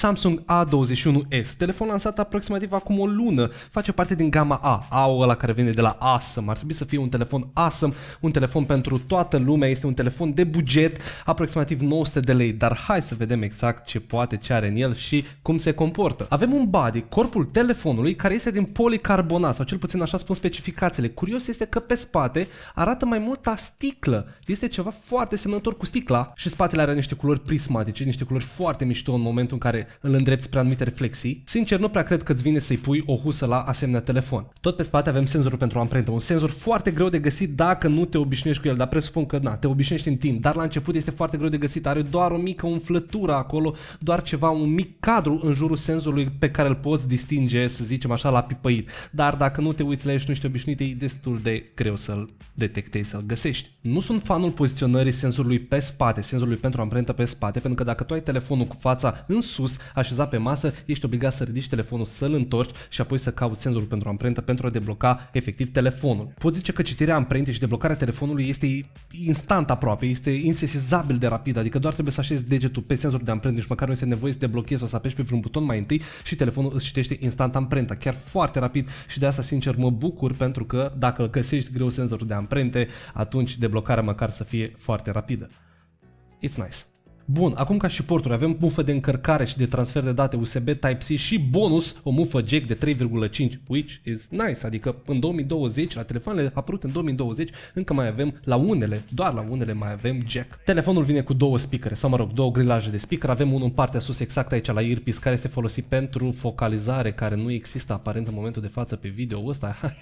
Samsung A21s, telefon lansat aproximativ acum o lună, face parte din gama A, a la ăla care vine de la Awesome, ar trebui să fie un telefon awesome, un telefon pentru toată lumea, este un telefon de buget, aproximativ 900 de lei, dar hai să vedem exact ce poate, ce are în el și cum se comportă. Avem un body, corpul telefonului, care este din policarbonat, sau cel puțin așa spun specificațiile. Curios este că pe spate arată mai mult a sticlă, este ceva foarte semnător cu sticla și spatele are niște culori prismatice, niște culori foarte mișto în momentul în care îl îndrepti spre anumite reflexii, sincer nu prea cred că îți vine să-i pui o husă la asemenea telefon. Tot pe spate avem senzorul pentru amprentă, un senzor foarte greu de găsit dacă nu te obișnuiești cu el, dar presupun că na, te obișnuiești în timp, dar la început este foarte greu de găsit, are doar o mică umflătură acolo, doar ceva, un mic cadru în jurul senzorului pe care îl poți distinge, să zicem așa, la pipăit. Dar dacă nu te uiți la el și nu ești obișnuit, e destul de greu să-l detectezi, să-l găsești. Nu sunt fanul poziționării senzorului pe spate, senzorului pentru amprentă pe spate, pentru că dacă tu ai telefonul cu fața în sus, așezat pe masă, ești obligat să ridici telefonul, să-l întorci și apoi să cauți senzorul pentru amprentă pentru a debloca efectiv telefonul. Poți zice că citirea amprentei și deblocarea telefonului este instant aproape, este insesizabil de rapid, adică doar trebuie să așezi degetul pe senzorul de amprentă, nici măcar nu este nevoie să deblochezi sau să apeși pe vreun buton mai întâi și telefonul îți citește instant amprenta, chiar foarte rapid și de asta sincer mă bucur pentru că dacă găsești greu senzorul de amprente, atunci deblocarea măcar să fie foarte rapidă. It's nice. Bun, acum ca și porturi, avem mufă de încărcare și de transfer de date USB Type-C și bonus, o mufă jack de 3,5, which is nice, adică în 2020, la telefoanele apărut în 2020, încă mai avem, la unele, doar la unele mai avem jack. Telefonul vine cu două speakere, sau mă rog, două grilaje de speaker, avem unul în partea sus exact aici la earpiece, care este folosit pentru focalizare, care nu există aparent în momentul de față pe video ăsta,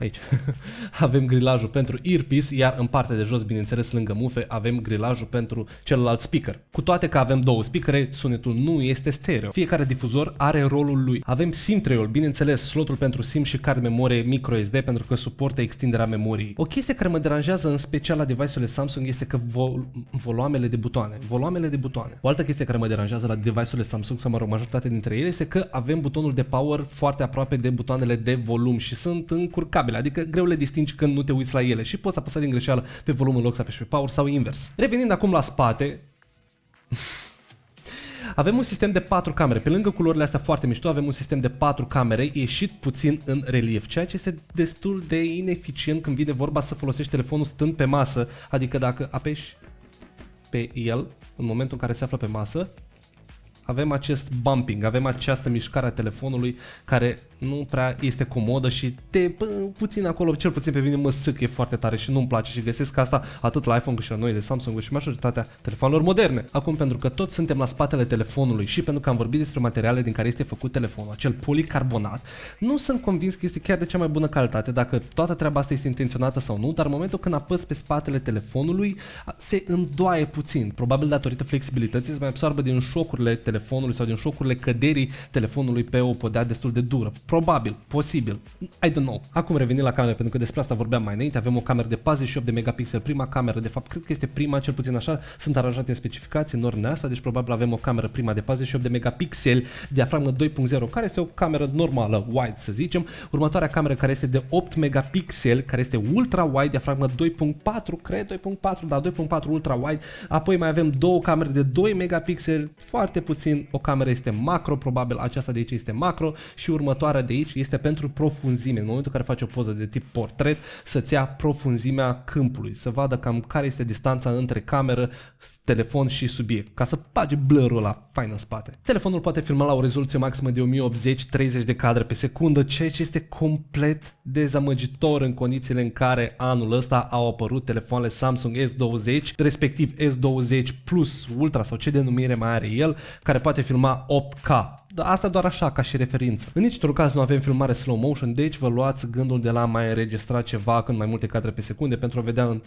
aici, avem grilajul pentru earpiece, iar în partea de jos, bineînțeles, lângă mufe, avem grilajul pentru celălalt speaker speaker. Cu toate că avem două speakere, sunetul nu este stereo. Fiecare difuzor are rolul lui. Avem SIM tray bineînțeles, slotul pentru SIM și card memorie microSD pentru că suportă extinderea memoriei. O chestie care mă deranjează în special la device-urile Samsung este că vol voloamele de butoane. Voloamele de butoane. O altă chestie care mă deranjează la device-urile Samsung, sau mă rog, majoritatea dintre ele, este că avem butonul de power foarte aproape de butoanele de volum și sunt încurcabile, adică greu le distingi când nu te uiți la ele și poți apăsa din greșeală pe volum în loc să apeși pe power sau invers. Revenind acum la spate, Avem un sistem de 4 camere. Pe lângă culorile astea foarte mișto, avem un sistem de 4 camere ieșit puțin în relief, ceea ce este destul de ineficient când vine vorba să folosești telefonul stând pe masă, adică dacă apeși pe el în momentul în care se află pe masă, avem acest bumping, avem această mișcare a telefonului care nu prea este comodă și te pă, puțin acolo, cel puțin pe mine mă sâc, e foarte tare și nu-mi place și găsesc asta atât la iPhone cât și la noi de Samsung și majoritatea telefonelor moderne. Acum, pentru că toți suntem la spatele telefonului și pentru că am vorbit despre materiale din care este făcut telefonul, acel policarbonat, nu sunt convins că este chiar de cea mai bună calitate, dacă toată treaba asta este intenționată sau nu, dar în momentul când apăs pe spatele telefonului, se îndoaie puțin, probabil datorită flexibilității, se mai absorbă din șocurile telefonului telefonului sau din șocurile căderii telefonului pe o podea destul de dură. Probabil, posibil, I don't know. Acum revenim la camere, pentru că despre asta vorbeam mai înainte. Avem o cameră de 48 de megapixel, prima cameră, de fapt, cred că este prima, cel puțin așa, sunt aranjate în specificații în ordinea asta, deci probabil avem o cameră prima de 48 de megapixel, diafragmă 2.0, care este o cameră normală, wide să zicem. Următoarea cameră care este de 8 megapixel, care este ultra wide, diafragmă 2.4, cred 2.4, dar 2.4 ultra wide. Apoi mai avem două camere de 2 megapixel, foarte puțin puțin, o cameră este macro, probabil aceasta de aici este macro și următoarea de aici este pentru profunzime. În momentul în care faci o poză de tip portret, să-ți ia profunzimea câmpului, să vadă cam care este distanța între cameră, telefon și subiect, ca să bagi blurul la fain în spate. Telefonul poate filma la o rezoluție maximă de 1080, 30 de cadre pe secundă, ceea ce este complet dezamăgitor în condițiile în care anul ăsta au apărut telefoanele Samsung S20, respectiv S20 Plus Ultra sau ce denumire mai are el, care care poate filma 8K. Da, asta doar așa, ca și referință. În niciun caz nu avem filmare slow motion, deci vă luați gândul de la mai înregistra ceva când mai multe cadre pe secunde pentru a vedea în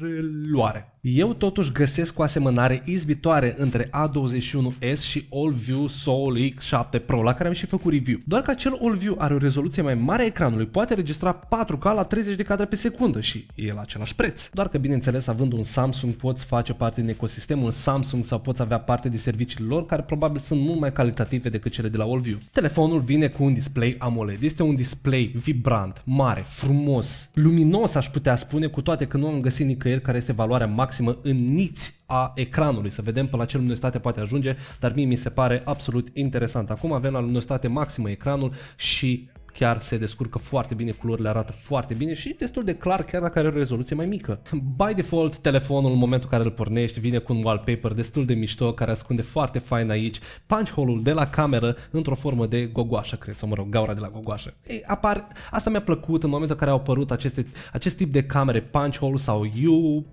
reluare. Eu totuși găsesc o asemănare izbitoare între A21S și AllView Soul X7 Pro, la care am și făcut review. Doar că acel AllView are o rezoluție mai mare a ecranului, poate registra 4K la 30 de cadre pe secundă și e la același preț. Doar că, bineînțeles, având un Samsung, poți face parte din ecosistemul Samsung sau poți avea parte de serviciile lor, care probabil sunt mult mai calitative decât cele de la AllView. Telefonul vine cu un display AMOLED. Este un display vibrant, mare, frumos, luminos aș putea spune, cu toate că nu am găsit nicăieri care este valoarea maximă în niți a ecranului. Să vedem până la ce luminositate poate ajunge, dar mie mi se pare absolut interesant. Acum avem la luminositate maximă ecranul și chiar se descurcă foarte bine, culorile arată foarte bine și destul de clar chiar dacă are o rezoluție mai mică. By default, telefonul în momentul în care îl pornești vine cu un wallpaper destul de mișto care ascunde foarte fain aici punch hole-ul de la cameră într-o formă de gogoașă, cred, sau mă rog, gaura de la gogoașă. Ei, apar, asta mi-a plăcut în momentul în care au apărut aceste, acest tip de camere, punch hole sau U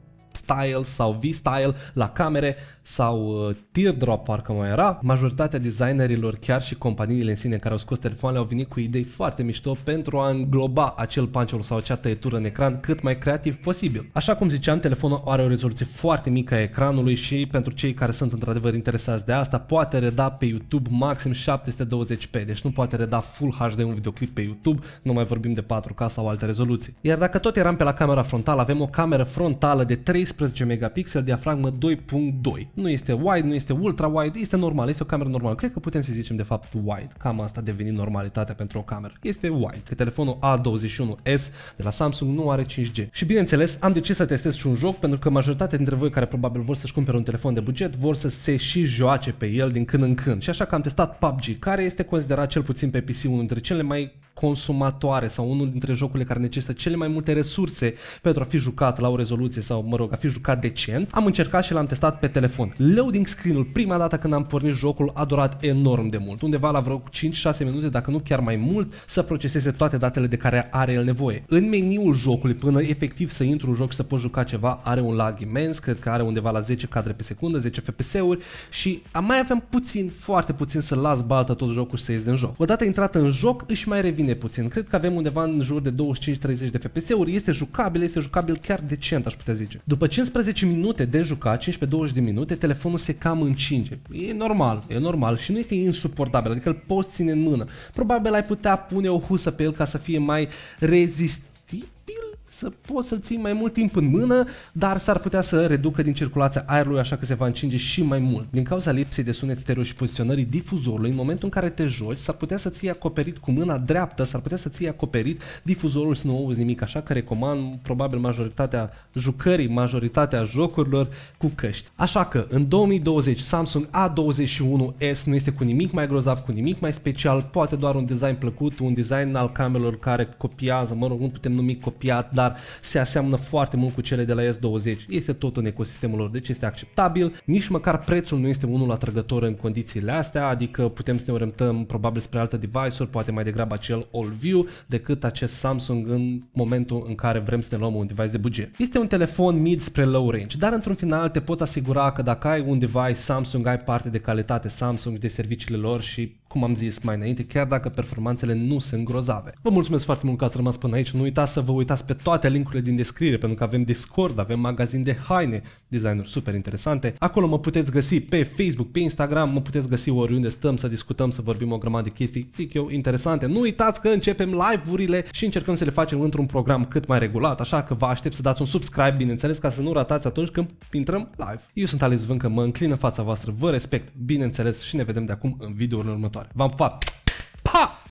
Style sau V-Style la camere sau uh, Teardrop parcă mai era. Majoritatea designerilor, chiar și companiile în sine care au scos telefoanele au venit cu idei foarte mișto pentru a îngloba acel punch sau acea tăietură în ecran cât mai creativ posibil. Așa cum ziceam, telefonul are o rezoluție foarte mică a ecranului și pentru cei care sunt într-adevăr interesați de asta, poate reda pe YouTube maxim 720p, deci nu poate reda Full HD un videoclip pe YouTube, nu mai vorbim de 4K sau alte rezoluții. Iar dacă tot eram pe la camera frontală, avem o cameră frontală de 3. 16 megapixel, diafragmă 2.2. Nu este wide, nu este ultra wide, este normal, este o cameră normală. Cred că putem să zicem de fapt wide. Cam asta a devenit normalitatea pentru o cameră. Este wide. Că telefonul A21s de la Samsung nu are 5G. Și bineînțeles, am decis să testez și un joc pentru că majoritatea dintre voi care probabil vor să-și cumpere un telefon de buget vor să se și joace pe el din când în când. Și așa că am testat PUBG, care este considerat cel puțin pe PC unul dintre cele mai consumatoare sau unul dintre jocurile care necesită cele mai multe resurse pentru a fi jucat la o rezoluție sau, mă rog, a fi jucat decent, am încercat și l-am testat pe telefon. Loading screen-ul, prima dată când am pornit jocul, a durat enorm de mult, undeva la vreo 5-6 minute, dacă nu chiar mai mult, să proceseze toate datele de care are el nevoie. În meniul jocului, până efectiv să intru în joc și să poți juca ceva, are un lag imens, cred că are undeva la 10 cadre pe secundă, 10 FPS-uri și mai aveam puțin, foarte puțin să las baltă tot jocul și să ies din joc. Odată intrat în joc, își mai revine bine puțin. Cred că avem undeva în jur de 25-30 de FPS-uri. Este jucabil, este jucabil chiar decent, aș putea zice. După 15 minute de jucat, 15-20 de minute, telefonul se cam încinge. E normal, e normal și nu este insuportabil, adică îl poți ține în mână. Probabil ai putea pune o husă pe el ca să fie mai rezistibil să poți să-l ții mai mult timp în mână, dar s-ar putea să reducă din circulația aerului așa că se va încinge și mai mult. Din cauza lipsei de sunet stereo și poziționării difuzorului, în momentul în care te joci, s-ar putea să ții acoperit cu mâna dreaptă, s-ar putea să ții acoperit difuzorul să nu auzi nimic, așa că recomand probabil majoritatea jucării, majoritatea jocurilor cu căști. Așa că în 2020 Samsung A21s nu este cu nimic mai grozav, cu nimic mai special, poate doar un design plăcut, un design al camerelor care copiază, mă rog, nu putem numi copiat, dar dar se aseamnă foarte mult cu cele de la S20. Este tot în ecosistemul lor, deci este acceptabil. Nici măcar prețul nu este unul atrăgător în condițiile astea, adică putem să ne orientăm probabil spre alte device-uri, poate mai degrabă acel All View decât acest Samsung în momentul în care vrem să ne luăm un device de buget. Este un telefon mid spre low range, dar într-un final te poți asigura că dacă ai un device Samsung, ai parte de calitate Samsung, de serviciile lor și cum am zis mai înainte, chiar dacă performanțele nu sunt grozave. Vă mulțumesc foarte mult că ați rămas până aici, nu uitați să vă uitați pe toate linkurile din descriere, pentru că avem Discord, avem magazin de haine, designuri super interesante. Acolo mă puteți găsi pe Facebook, pe Instagram, mă puteți găsi oriunde stăm să discutăm, să vorbim o grămadă de chestii, zic eu, interesante. Nu uitați că începem live-urile și încercăm să le facem într-un program cât mai regulat, așa că vă aștept să dați un subscribe, bineînțeles, ca să nu ratați atunci când intrăm live. Eu sunt Alex Vâncă, mă înclin în fața voastră, vă respect, bineînțeles, și ne vedem de acum în videourile următoare afară. V-am pupat! Pa!